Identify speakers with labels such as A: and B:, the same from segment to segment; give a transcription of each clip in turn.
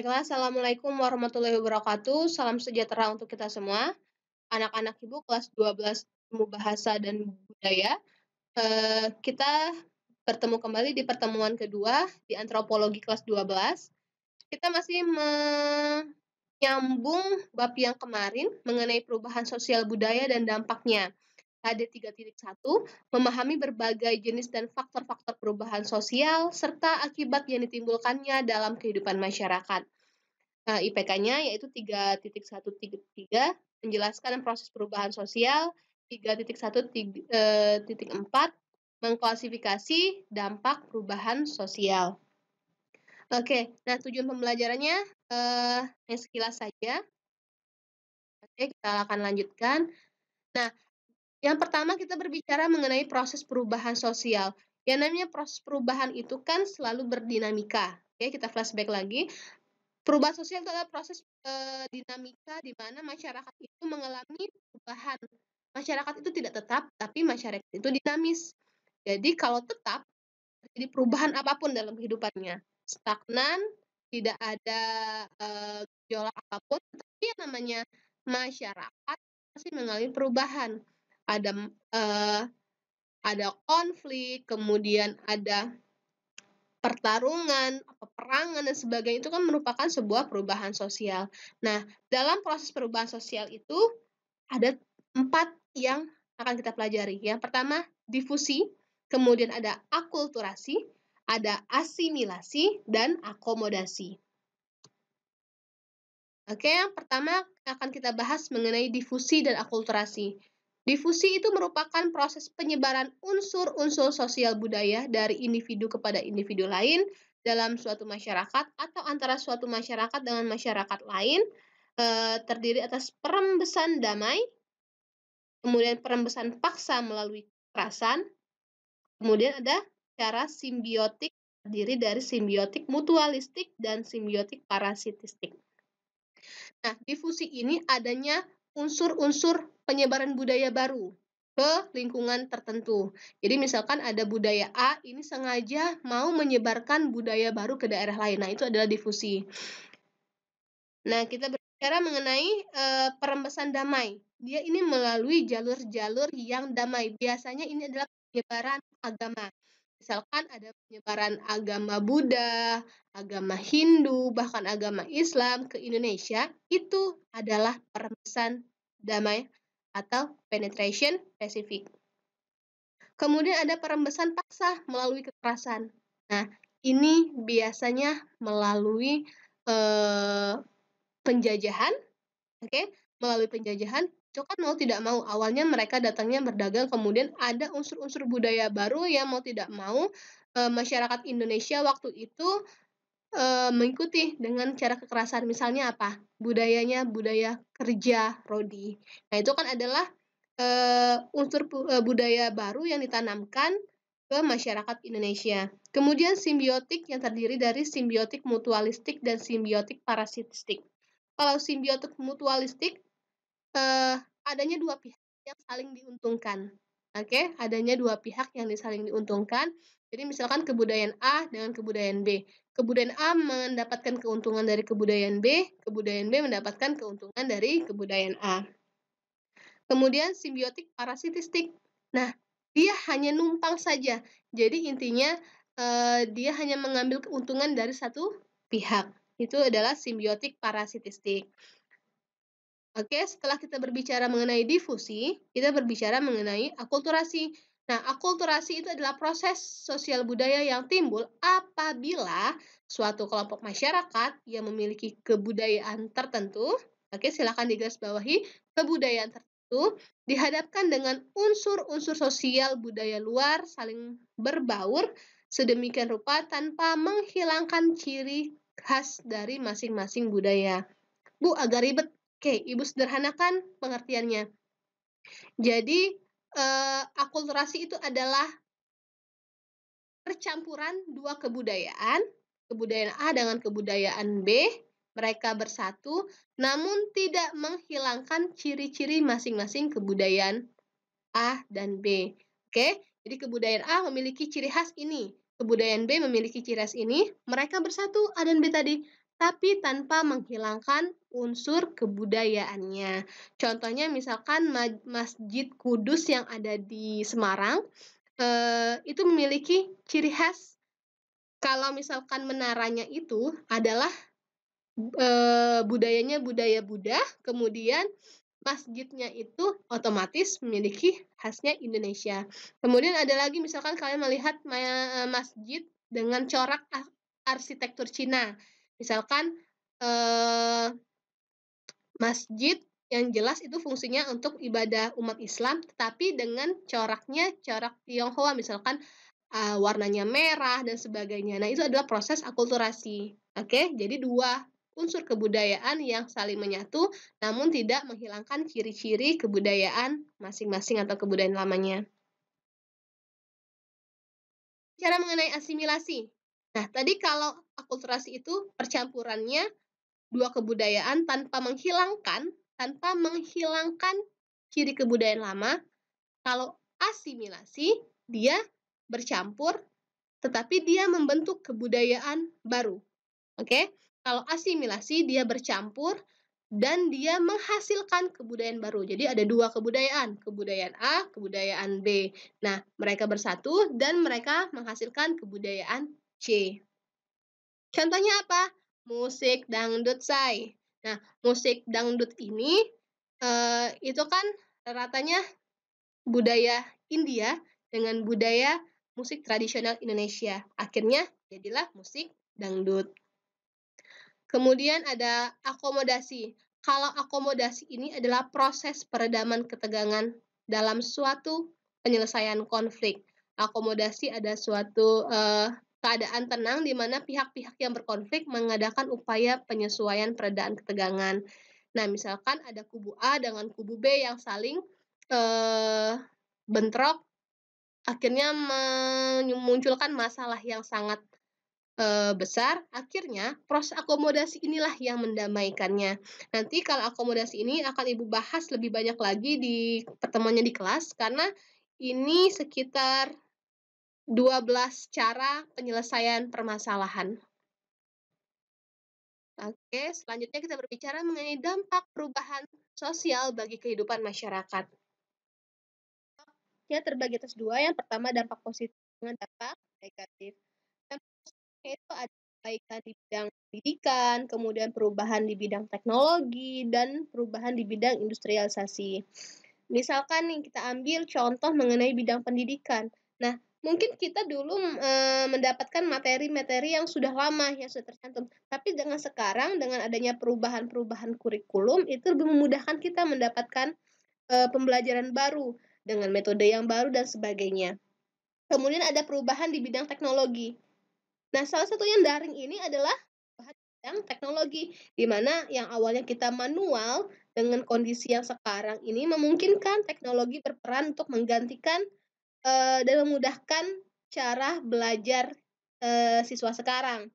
A: Baiklah, Assalamualaikum warahmatullahi wabarakatuh. Salam sejahtera untuk kita semua. Anak-anak Ibu kelas 12 ilmu bahasa dan budaya. Eh, kita bertemu kembali di pertemuan kedua di antropologi kelas 12. Kita masih menyambung bab yang kemarin mengenai perubahan sosial budaya dan dampaknya. KD 3.1 memahami berbagai jenis dan faktor-faktor perubahan sosial serta akibat yang ditimbulkannya dalam kehidupan masyarakat. Nah, IPK-nya yaitu 3.1.3 menjelaskan proses perubahan sosial, 3.1.4 eh, mengklasifikasi dampak perubahan sosial. Oke, nah tujuan pembelajarannya eh, sekilas saja. Oke, kita akan lanjutkan. Nah, yang pertama kita berbicara mengenai proses perubahan sosial. Yang namanya proses perubahan itu kan selalu berdinamika. Oke, kita flashback lagi. Perubahan sosial itu adalah proses e, dinamika di mana masyarakat itu mengalami perubahan. Masyarakat itu tidak tetap, tapi masyarakat itu dinamis. Jadi kalau tetap, jadi perubahan apapun dalam kehidupannya. Stagnan, tidak ada e, gejolak apapun, tapi yang namanya masyarakat masih mengalami perubahan ada uh, ada konflik, kemudian ada pertarungan, peperangan dan sebagainya itu kan merupakan sebuah perubahan sosial. Nah, dalam proses perubahan sosial itu ada empat yang akan kita pelajari. Yang pertama difusi, kemudian ada akulturasi, ada asimilasi dan akomodasi. Oke, yang pertama akan kita bahas mengenai difusi dan akulturasi. Difusi itu merupakan proses penyebaran unsur-unsur sosial budaya dari individu kepada individu lain dalam suatu masyarakat atau antara suatu masyarakat dengan masyarakat lain eh, terdiri atas perembesan damai, kemudian perembesan paksa melalui kekerasan, kemudian ada cara simbiotik terdiri dari simbiotik mutualistik dan simbiotik parasitistik. Nah, difusi ini adanya unsur-unsur penyebaran budaya baru ke lingkungan tertentu. Jadi misalkan ada budaya A ini sengaja mau menyebarkan budaya baru ke daerah lain. Nah, itu adalah difusi. Nah, kita berbicara mengenai e, eh, perembesan damai. Dia ini melalui jalur-jalur yang damai. Biasanya ini adalah penyebaran agama. Misalkan ada penyebaran agama Buddha, agama Hindu, bahkan agama Islam ke Indonesia, itu adalah permesan damai atau penetration pacific. Kemudian ada perembesan paksa melalui kekerasan. Nah, ini biasanya melalui eh, penjajahan, oke, okay? melalui penjajahan Coklat mau tidak mau awalnya mereka datangnya berdagang kemudian ada unsur-unsur budaya baru yang mau tidak mau e, masyarakat Indonesia waktu itu e, mengikuti dengan cara kekerasan misalnya apa budayanya budaya kerja rodi nah itu kan adalah e, unsur e, budaya baru yang ditanamkan ke masyarakat Indonesia kemudian simbiotik yang terdiri dari simbiotik mutualistik dan simbiotik parasitistik kalau simbiotik mutualistik eh, adanya dua pihak yang saling diuntungkan. Oke, okay? adanya dua pihak yang saling diuntungkan. Jadi misalkan kebudayaan A dengan kebudayaan B. Kebudayaan A mendapatkan keuntungan dari kebudayaan B, kebudayaan B mendapatkan keuntungan dari kebudayaan A. Kemudian simbiotik parasitistik. Nah, dia hanya numpang saja. Jadi intinya eh, dia hanya mengambil keuntungan dari satu pihak. Itu adalah simbiotik parasitistik. Oke, setelah kita berbicara mengenai difusi, kita berbicara mengenai akulturasi. Nah, akulturasi itu adalah proses sosial budaya yang timbul apabila suatu kelompok masyarakat yang memiliki kebudayaan tertentu, oke, silakan bawahi kebudayaan tertentu dihadapkan dengan unsur-unsur sosial budaya luar saling berbaur sedemikian rupa tanpa menghilangkan ciri khas dari masing-masing budaya. Bu, agak ribet Oke, Ibu sederhanakan pengertiannya. Jadi, eh, akulturasi itu adalah percampuran dua kebudayaan, kebudayaan A dengan kebudayaan B, mereka bersatu namun tidak menghilangkan ciri-ciri masing-masing kebudayaan A dan B. Oke, jadi kebudayaan A memiliki ciri khas ini, kebudayaan B memiliki ciri khas ini, mereka bersatu A dan B tadi, tapi tanpa menghilangkan unsur kebudayaannya. Contohnya misalkan Masjid Kudus yang ada di Semarang eh, itu memiliki ciri khas kalau misalkan menaranya itu adalah eh, budayanya budaya Buddha, kemudian masjidnya itu otomatis memiliki khasnya Indonesia. Kemudian ada lagi misalkan kalian melihat masjid dengan corak arsitektur Cina, misalkan eh, Masjid yang jelas itu fungsinya untuk ibadah umat Islam, tetapi dengan coraknya corak Tionghoa misalkan uh, warnanya merah dan sebagainya. Nah itu adalah proses akulturasi. Oke, okay? jadi dua unsur kebudayaan yang saling menyatu, namun tidak menghilangkan ciri-ciri kebudayaan masing-masing atau kebudayaan lamanya. Cara mengenai asimilasi. Nah, tadi kalau akulturasi itu percampurannya dua kebudayaan tanpa menghilangkan tanpa menghilangkan ciri kebudayaan lama. Kalau asimilasi, dia bercampur tetapi dia membentuk kebudayaan baru. Oke? Kalau asimilasi dia bercampur dan dia menghasilkan kebudayaan baru. Jadi ada dua kebudayaan, kebudayaan A, kebudayaan B. Nah, mereka bersatu dan mereka menghasilkan kebudayaan C. Contohnya apa? musik dangdut say. Nah, musik dangdut ini uh, itu kan ratanya budaya India dengan budaya musik tradisional Indonesia. Akhirnya jadilah musik dangdut. Kemudian ada akomodasi. Kalau akomodasi ini adalah proses peredaman ketegangan dalam suatu penyelesaian konflik. Akomodasi ada suatu uh, keadaan tenang di mana pihak-pihak yang berkonflik mengadakan upaya penyesuaian peredaan ketegangan. Nah, misalkan ada kubu A dengan kubu B yang saling eh, bentrok, akhirnya memunculkan masalah yang sangat eh, besar. Akhirnya, proses akomodasi inilah yang mendamaikannya. Nanti kalau akomodasi ini akan Ibu bahas lebih banyak lagi di pertemuannya di kelas, karena ini sekitar 12 cara penyelesaian permasalahan. Oke, selanjutnya kita berbicara mengenai dampak perubahan sosial bagi kehidupan masyarakat. Ya, terbagi atas dua. Yang pertama dampak positif dengan dampak negatif. Dampak positif itu ada kebaikan di bidang pendidikan, kemudian perubahan di bidang teknologi, dan perubahan di bidang industrialisasi. Misalkan nih, kita ambil contoh mengenai bidang pendidikan. Nah, mungkin kita dulu e, mendapatkan materi-materi yang sudah lama yang sudah tercantum tapi dengan sekarang dengan adanya perubahan-perubahan kurikulum itu lebih memudahkan kita mendapatkan e, pembelajaran baru dengan metode yang baru dan sebagainya kemudian ada perubahan di bidang teknologi nah salah satu yang daring ini adalah yang teknologi di mana yang awalnya kita manual dengan kondisi yang sekarang ini memungkinkan teknologi berperan untuk menggantikan uh, dan memudahkan cara belajar uh, siswa sekarang.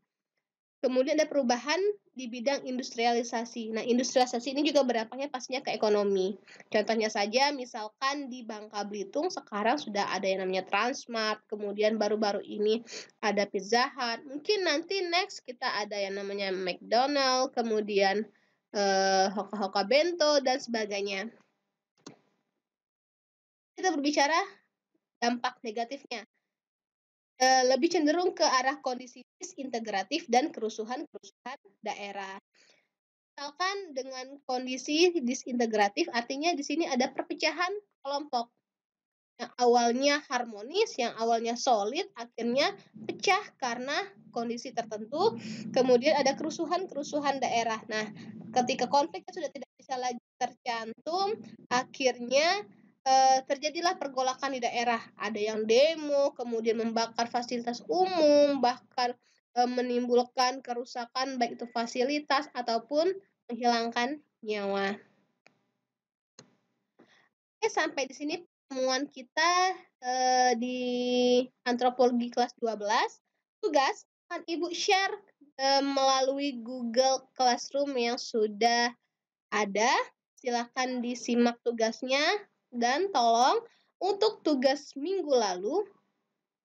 A: Kemudian ada perubahan di bidang industrialisasi. Nah, industrialisasi ini juga berdampaknya pastinya ke ekonomi. Contohnya saja, misalkan di Bangka Belitung sekarang sudah ada yang namanya Transmart, kemudian baru-baru ini ada Pizza Hut. Mungkin nanti next kita ada yang namanya McDonald, kemudian eh, hoka Hoka Hoka Bento, dan sebagainya. Kita berbicara dampak negatifnya. Eh, lebih cenderung ke arah kondisi disintegratif dan kerusuhan-kerusuhan daerah. Misalkan dengan kondisi disintegratif artinya di sini ada perpecahan kelompok. Yang awalnya harmonis, yang awalnya solid, akhirnya pecah karena kondisi tertentu. Kemudian ada kerusuhan-kerusuhan daerah. Nah, ketika konfliknya sudah tidak bisa lagi tercantum, akhirnya Eh, terjadilah pergolakan di daerah. Ada yang demo, kemudian membakar fasilitas umum, bahkan eh, menimbulkan kerusakan baik itu fasilitas ataupun menghilangkan nyawa. Oke, sampai di sini pertemuan kita eh, di antropologi kelas 12. Tugas akan Ibu share melalui Google Classroom yang sudah ada. Silahkan disimak tugasnya dan tolong untuk tugas minggu lalu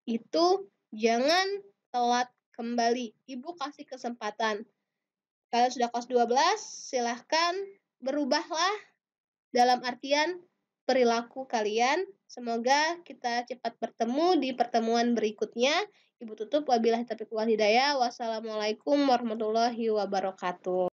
A: itu jangan telat kembali. Ibu kasih kesempatan. Kalian sudah kelas 12, silahkan berubahlah dalam artian perilaku kalian. Semoga kita cepat bertemu di pertemuan berikutnya. Ibu tutup wabillahi taufiq wal hidayah. Wassalamualaikum warahmatullahi wabarakatuh.